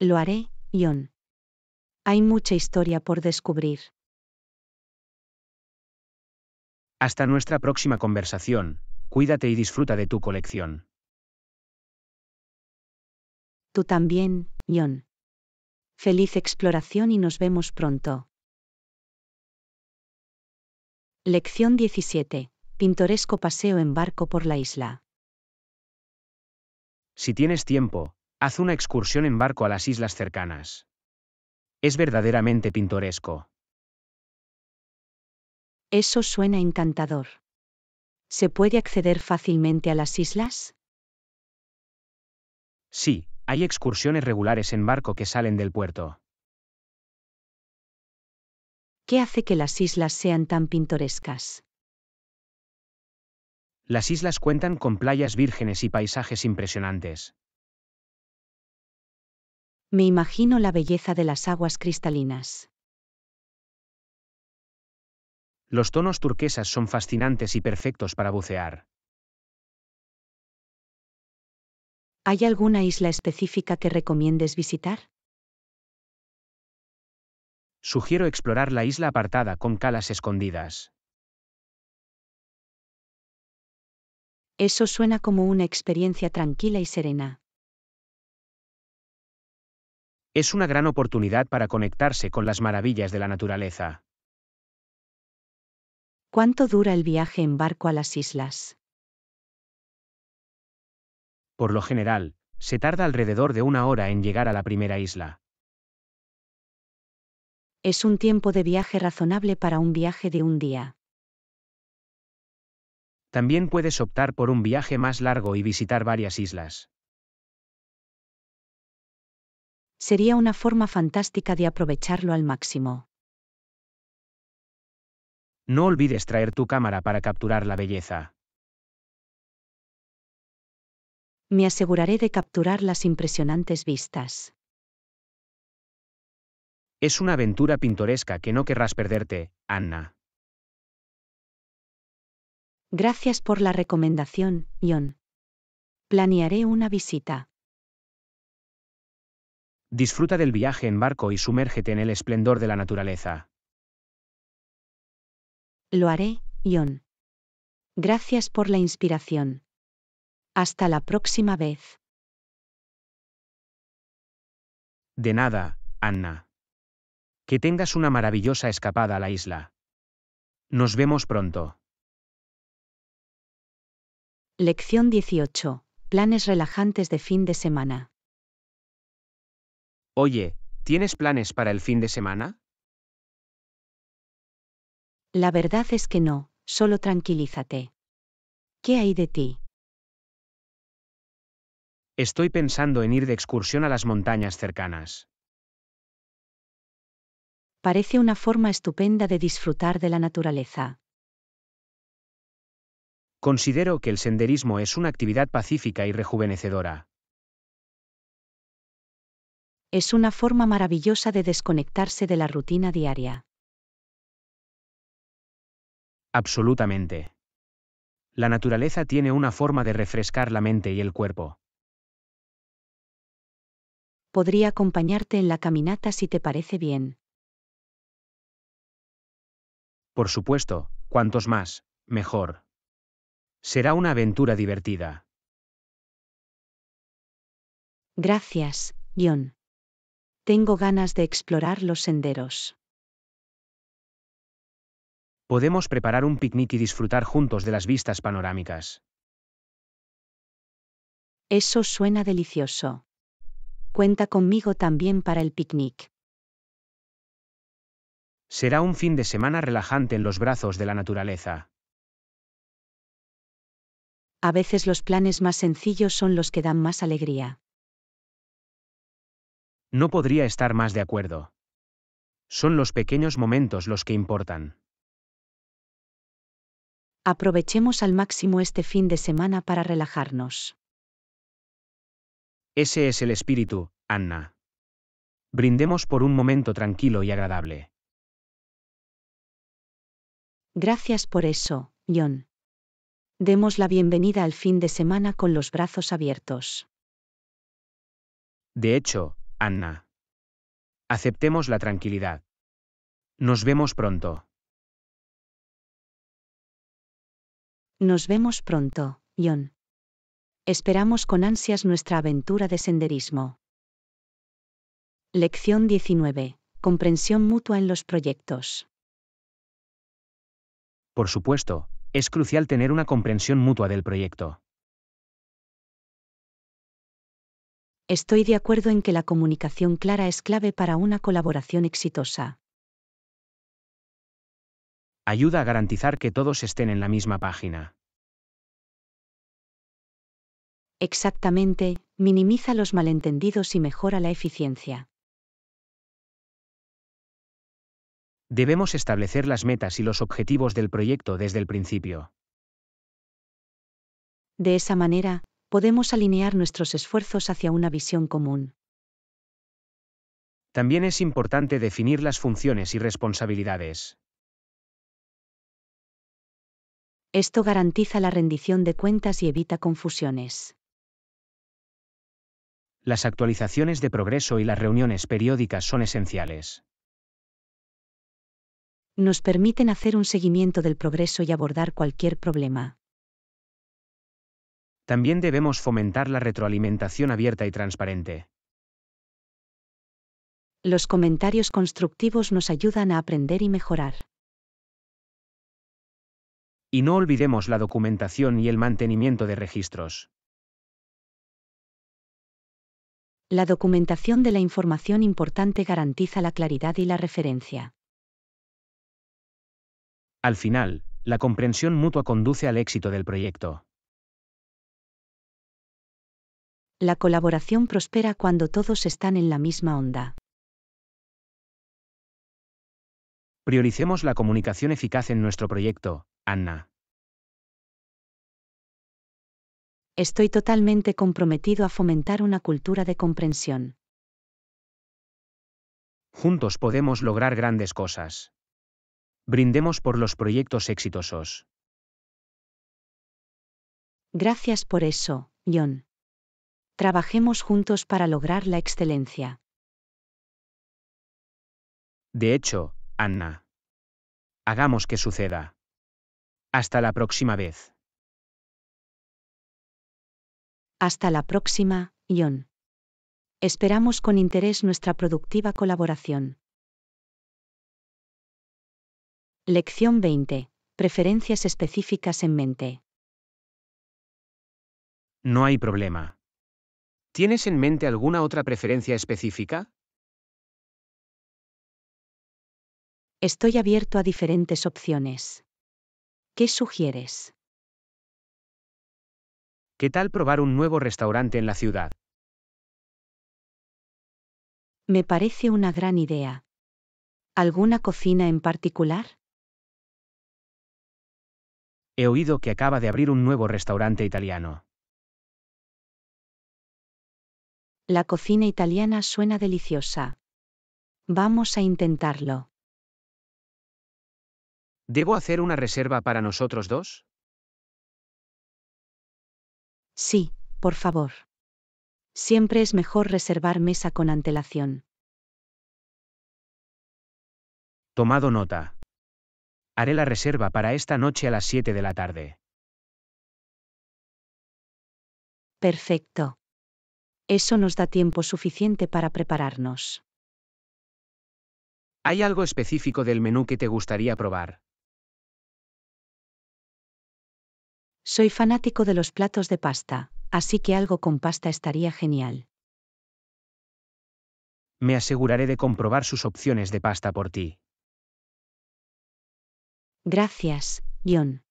Lo haré, John. Hay mucha historia por descubrir. Hasta nuestra próxima conversación, cuídate y disfruta de tu colección. Tú también, John. Feliz exploración y nos vemos pronto. Lección 17 pintoresco paseo en barco por la isla. Si tienes tiempo, haz una excursión en barco a las islas cercanas. Es verdaderamente pintoresco. Eso suena encantador. ¿Se puede acceder fácilmente a las islas? Sí, hay excursiones regulares en barco que salen del puerto. ¿Qué hace que las islas sean tan pintorescas? Las islas cuentan con playas vírgenes y paisajes impresionantes. Me imagino la belleza de las aguas cristalinas. Los tonos turquesas son fascinantes y perfectos para bucear. ¿Hay alguna isla específica que recomiendes visitar? Sugiero explorar la isla apartada con calas escondidas. Eso suena como una experiencia tranquila y serena. Es una gran oportunidad para conectarse con las maravillas de la naturaleza. ¿Cuánto dura el viaje en barco a las islas? Por lo general, se tarda alrededor de una hora en llegar a la primera isla. Es un tiempo de viaje razonable para un viaje de un día. También puedes optar por un viaje más largo y visitar varias islas. Sería una forma fantástica de aprovecharlo al máximo. No olvides traer tu cámara para capturar la belleza. Me aseguraré de capturar las impresionantes vistas. Es una aventura pintoresca que no querrás perderte, Anna. Gracias por la recomendación, John. Planearé una visita. Disfruta del viaje en barco y sumérgete en el esplendor de la naturaleza. Lo haré, John. Gracias por la inspiración. Hasta la próxima vez. De nada, Anna. Que tengas una maravillosa escapada a la isla. Nos vemos pronto. Lección 18. Planes relajantes de fin de semana. Oye, ¿tienes planes para el fin de semana? La verdad es que no, solo tranquilízate. ¿Qué hay de ti? Estoy pensando en ir de excursión a las montañas cercanas. Parece una forma estupenda de disfrutar de la naturaleza. Considero que el senderismo es una actividad pacífica y rejuvenecedora. Es una forma maravillosa de desconectarse de la rutina diaria. Absolutamente. La naturaleza tiene una forma de refrescar la mente y el cuerpo. Podría acompañarte en la caminata si te parece bien. Por supuesto, cuantos más, mejor. Será una aventura divertida. Gracias, John. Tengo ganas de explorar los senderos. Podemos preparar un picnic y disfrutar juntos de las vistas panorámicas. Eso suena delicioso. Cuenta conmigo también para el picnic. Será un fin de semana relajante en los brazos de la naturaleza. A veces los planes más sencillos son los que dan más alegría. No podría estar más de acuerdo. Son los pequeños momentos los que importan. Aprovechemos al máximo este fin de semana para relajarnos. Ese es el espíritu, Anna. Brindemos por un momento tranquilo y agradable. Gracias por eso, John. Demos la bienvenida al fin de semana con los brazos abiertos. De hecho, Anna. Aceptemos la tranquilidad. Nos vemos pronto. Nos vemos pronto, John. Esperamos con ansias nuestra aventura de senderismo. Lección 19. Comprensión mutua en los proyectos. Por supuesto, es crucial tener una comprensión mutua del proyecto. Estoy de acuerdo en que la comunicación clara es clave para una colaboración exitosa. Ayuda a garantizar que todos estén en la misma página. Exactamente, minimiza los malentendidos y mejora la eficiencia. Debemos establecer las metas y los objetivos del proyecto desde el principio. De esa manera, podemos alinear nuestros esfuerzos hacia una visión común. También es importante definir las funciones y responsabilidades. Esto garantiza la rendición de cuentas y evita confusiones. Las actualizaciones de progreso y las reuniones periódicas son esenciales nos permiten hacer un seguimiento del progreso y abordar cualquier problema. También debemos fomentar la retroalimentación abierta y transparente. Los comentarios constructivos nos ayudan a aprender y mejorar. Y no olvidemos la documentación y el mantenimiento de registros. La documentación de la información importante garantiza la claridad y la referencia. Al final, la comprensión mutua conduce al éxito del proyecto. La colaboración prospera cuando todos están en la misma onda. Prioricemos la comunicación eficaz en nuestro proyecto, Anna. Estoy totalmente comprometido a fomentar una cultura de comprensión. Juntos podemos lograr grandes cosas. Brindemos por los proyectos exitosos. Gracias por eso, John. Trabajemos juntos para lograr la excelencia. De hecho, Anna. Hagamos que suceda. Hasta la próxima vez. Hasta la próxima, John. Esperamos con interés nuestra productiva colaboración. Lección 20. Preferencias específicas en mente. No hay problema. ¿Tienes en mente alguna otra preferencia específica? Estoy abierto a diferentes opciones. ¿Qué sugieres? ¿Qué tal probar un nuevo restaurante en la ciudad? Me parece una gran idea. ¿Alguna cocina en particular? He oído que acaba de abrir un nuevo restaurante italiano. La cocina italiana suena deliciosa. Vamos a intentarlo. ¿Debo hacer una reserva para nosotros dos? Sí, por favor. Siempre es mejor reservar mesa con antelación. Tomado nota. Haré la reserva para esta noche a las 7 de la tarde. Perfecto. Eso nos da tiempo suficiente para prepararnos. ¿Hay algo específico del menú que te gustaría probar? Soy fanático de los platos de pasta, así que algo con pasta estaría genial. Me aseguraré de comprobar sus opciones de pasta por ti. Gracias, John.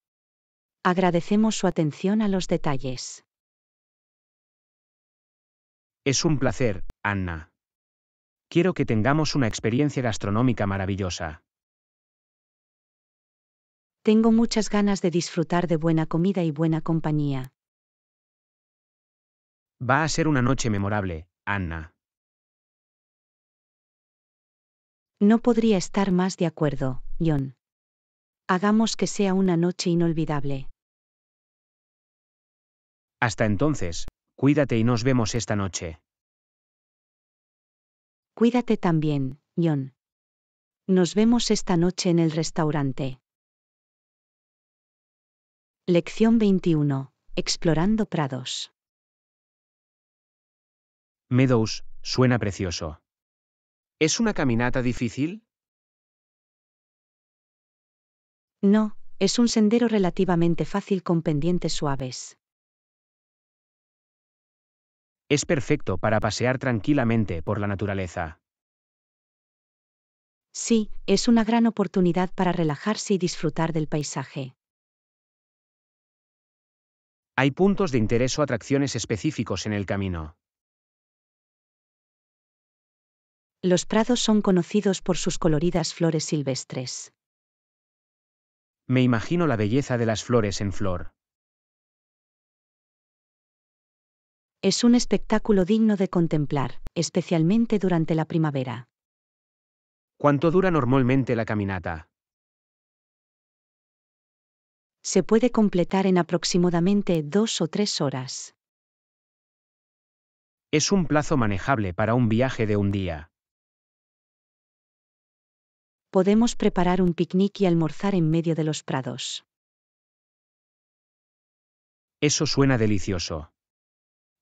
Agradecemos su atención a los detalles. Es un placer, Anna. Quiero que tengamos una experiencia gastronómica maravillosa. Tengo muchas ganas de disfrutar de buena comida y buena compañía. Va a ser una noche memorable, Anna. No podría estar más de acuerdo, John. Hagamos que sea una noche inolvidable. Hasta entonces, cuídate y nos vemos esta noche. Cuídate también, John. Nos vemos esta noche en el restaurante. Lección 21. Explorando prados. Meadows, suena precioso. ¿Es una caminata difícil? No, es un sendero relativamente fácil con pendientes suaves. Es perfecto para pasear tranquilamente por la naturaleza. Sí, es una gran oportunidad para relajarse y disfrutar del paisaje. Hay puntos de interés o atracciones específicos en el camino. Los prados son conocidos por sus coloridas flores silvestres. Me imagino la belleza de las flores en flor. Es un espectáculo digno de contemplar, especialmente durante la primavera. ¿Cuánto dura normalmente la caminata? Se puede completar en aproximadamente dos o tres horas. Es un plazo manejable para un viaje de un día podemos preparar un picnic y almorzar en medio de los prados. Eso suena delicioso.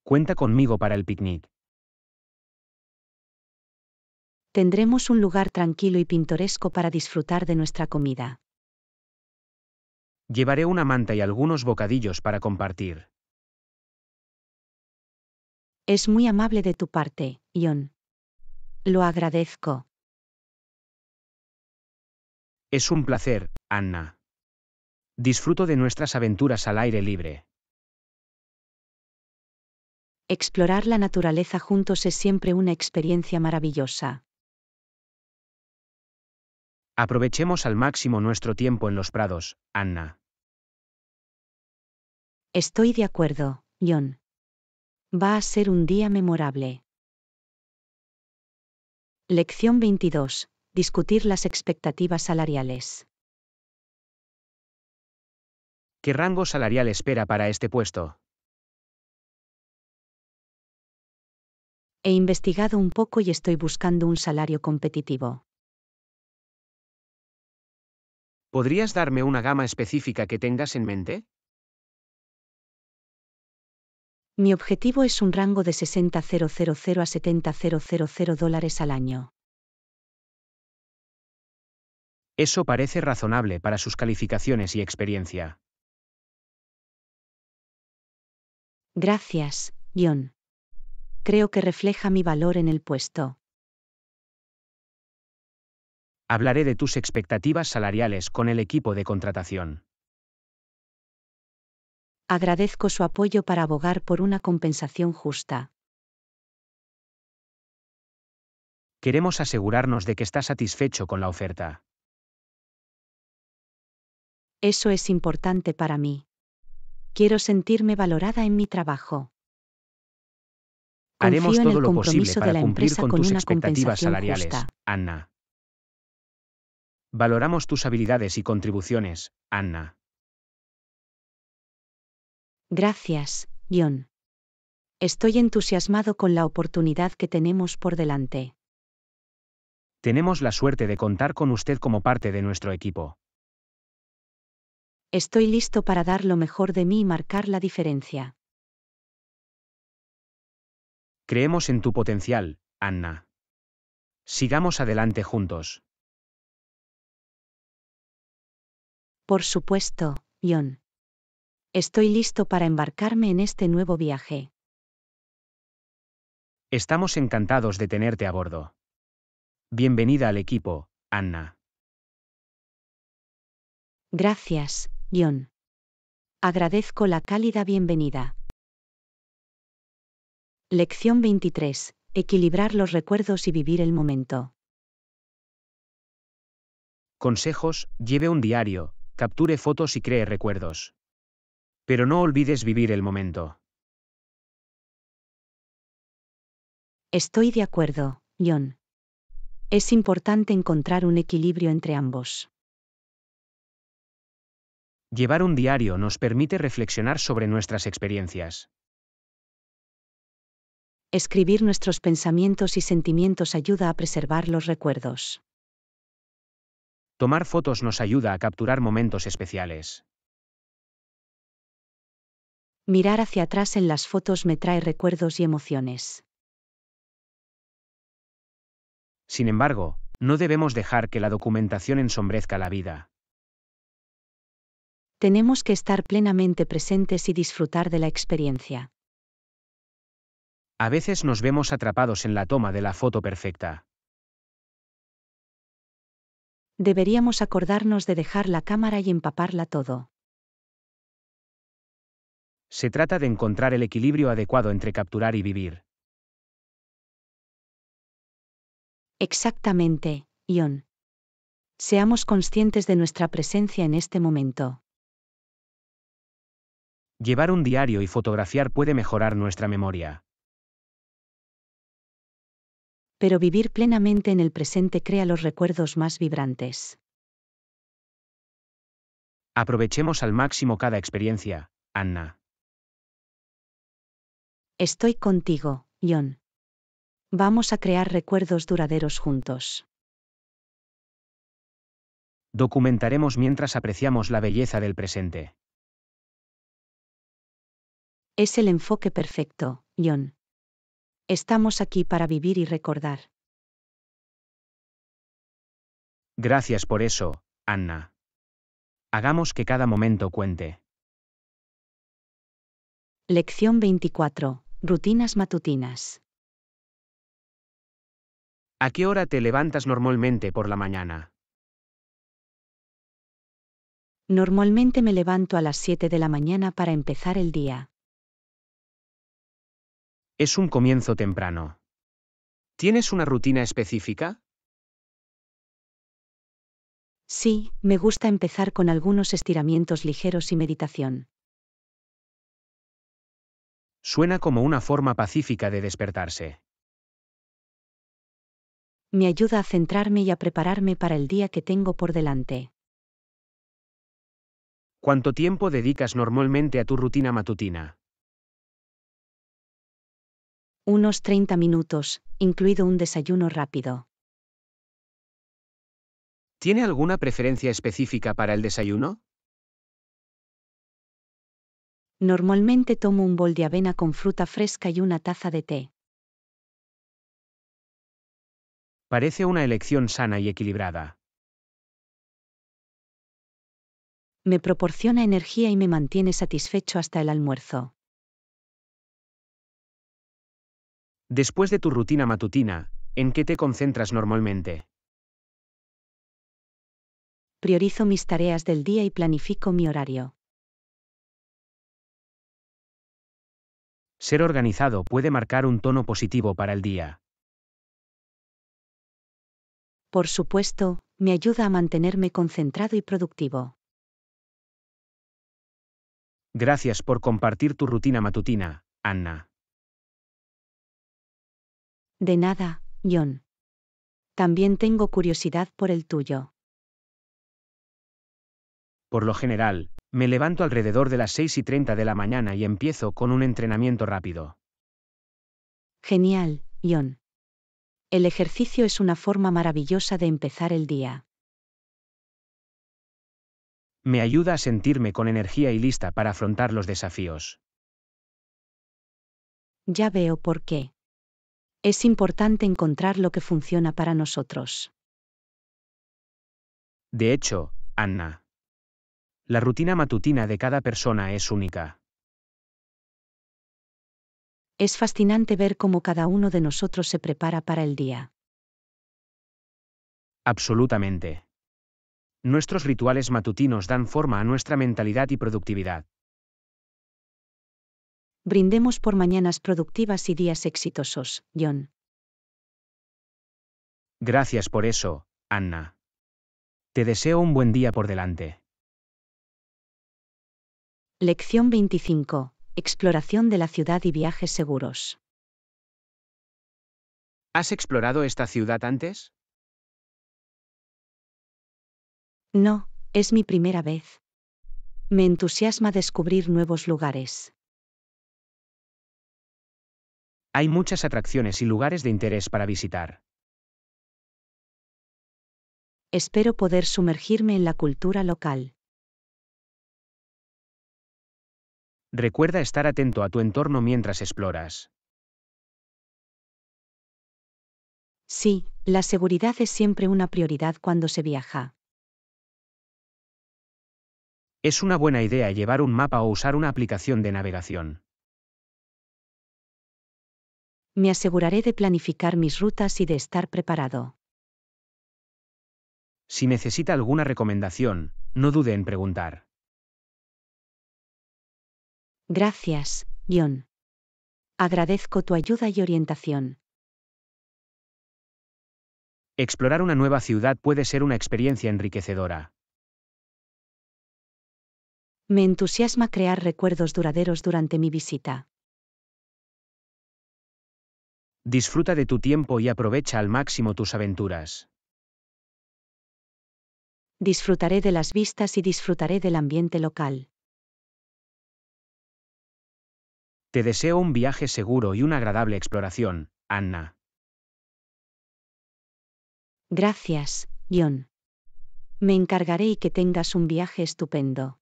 Cuenta conmigo para el picnic. Tendremos un lugar tranquilo y pintoresco para disfrutar de nuestra comida. Llevaré una manta y algunos bocadillos para compartir. Es muy amable de tu parte, Ion. Lo agradezco. Es un placer, Anna. Disfruto de nuestras aventuras al aire libre. Explorar la naturaleza juntos es siempre una experiencia maravillosa. Aprovechemos al máximo nuestro tiempo en los prados, Anna. Estoy de acuerdo, John. Va a ser un día memorable. Lección 22 discutir las expectativas salariales. ¿Qué rango salarial espera para este puesto? He investigado un poco y estoy buscando un salario competitivo. ¿Podrías darme una gama específica que tengas en mente? Mi objetivo es un rango de 60.000 a 70.000 dólares al año. Eso parece razonable para sus calificaciones y experiencia. Gracias, John. Creo que refleja mi valor en el puesto. Hablaré de tus expectativas salariales con el equipo de contratación. Agradezco su apoyo para abogar por una compensación justa. Queremos asegurarnos de que está satisfecho con la oferta. Eso es importante para mí. Quiero sentirme valorada en mi trabajo. Haremos todo lo posible para cumplir con, tus expectativas salariales, Anna. Valoramos tus habilidades y contribuciones, Anna. Gracias, John. Estoy entusiasmado con la oportunidad que tenemos por delante. Tenemos la suerte de contar con usted como parte de nuestro equipo. Estoy listo para dar lo mejor de mí y marcar la diferencia. Creemos en tu potencial, Anna. Sigamos adelante juntos. Por supuesto, John. Estoy listo para embarcarme en este nuevo viaje. Estamos encantados de tenerte a bordo. Bienvenida al equipo, Anna. Gracias, Guión. Agradezco la cálida bienvenida. Lección 23. Equilibrar los recuerdos y vivir el momento. Consejos, lleve un diario, capture fotos y cree recuerdos. Pero no olvides vivir el momento. Estoy de acuerdo, John. Es importante encontrar un equilibrio entre ambos. Llevar un diario nos permite reflexionar sobre nuestras experiencias. Escribir nuestros pensamientos y sentimientos ayuda a preservar los recuerdos. Tomar fotos nos ayuda a capturar momentos especiales. Mirar hacia atrás en las fotos me trae recuerdos y emociones. Sin embargo, no debemos dejar que la documentación ensombrezca la vida tenemos que estar plenamente presentes y disfrutar de la experiencia. A veces nos vemos atrapados en la toma de la foto perfecta. Deberíamos acordarnos de dejar la cámara y empaparla todo. Se trata de encontrar el equilibrio adecuado entre capturar y vivir. Exactamente, Ion. Seamos conscientes de nuestra presencia en este momento. Llevar un diario y fotografiar puede mejorar nuestra memoria. Pero vivir plenamente en el presente crea los recuerdos más vibrantes. Aprovechemos al máximo cada experiencia, Anna. Estoy contigo, John. Vamos a crear recuerdos duraderos juntos. Documentaremos mientras apreciamos la belleza del presente. Es el enfoque perfecto, John. Estamos aquí para vivir y recordar. Gracias por eso, Anna. Hagamos que cada momento cuente. Lección 24. Rutinas matutinas. ¿A qué hora te levantas normalmente por la mañana? Normalmente me levanto a las 7 de la mañana para empezar el día. Es un comienzo temprano. ¿Tienes una rutina específica? Sí, me gusta empezar con algunos estiramientos ligeros y meditación. Suena como una forma pacífica de despertarse. Me ayuda a centrarme y a prepararme para el día que tengo por delante. ¿Cuánto tiempo dedicas normalmente a tu rutina matutina? Unos 30 minutos, incluido un desayuno rápido. ¿Tiene alguna preferencia específica para el desayuno? Normalmente tomo un bol de avena con fruta fresca y una taza de té. Parece una elección sana y equilibrada. Me proporciona energía y me mantiene satisfecho hasta el almuerzo. Después de tu rutina matutina, ¿en qué te concentras normalmente? Priorizo mis tareas del día y planifico mi horario. Ser organizado puede marcar un tono positivo para el día. Por supuesto, me ayuda a mantenerme concentrado y productivo. Gracias por compartir tu rutina matutina, Anna. De nada, John. También tengo curiosidad por el tuyo. Por lo general, me levanto alrededor de las 6 y 30 de la mañana y empiezo con un entrenamiento rápido. Genial, John. El ejercicio es una forma maravillosa de empezar el día. Me ayuda a sentirme con energía y lista para afrontar los desafíos. Ya veo por qué es importante encontrar lo que funciona para nosotros. De hecho, Anna. La rutina matutina de cada persona es única. Es fascinante ver cómo cada uno de nosotros se prepara para el día. Absolutamente. Nuestros rituales matutinos dan forma a nuestra mentalidad y productividad. Brindemos por mañanas productivas y días exitosos, John. Gracias por eso, Anna. Te deseo un buen día por delante. Lección 25. Exploración de la ciudad y viajes seguros. ¿Has explorado esta ciudad antes? No, es mi primera vez. Me entusiasma descubrir nuevos lugares. Hay muchas atracciones y lugares de interés para visitar. Espero poder sumergirme en la cultura local. Recuerda estar atento a tu entorno mientras exploras. Sí, la seguridad es siempre una prioridad cuando se viaja. Es una buena idea llevar un mapa o usar una aplicación de navegación. Me aseguraré de planificar mis rutas y de estar preparado. Si necesita alguna recomendación, no dude en preguntar. Gracias, John. Agradezco tu ayuda y orientación. Explorar una nueva ciudad puede ser una experiencia enriquecedora. Me entusiasma crear recuerdos duraderos durante mi visita. Disfruta de tu tiempo y aprovecha al máximo tus aventuras. Disfrutaré de las vistas y disfrutaré del ambiente local. Te deseo un viaje seguro y una agradable exploración, Anna. Gracias, John. Me encargaré y que tengas un viaje estupendo.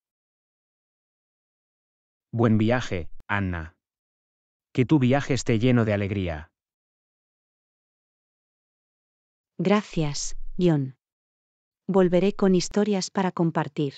Buen viaje, Anna. Que tu viaje esté lleno de alegría. Gracias, John. Volveré con historias para compartir.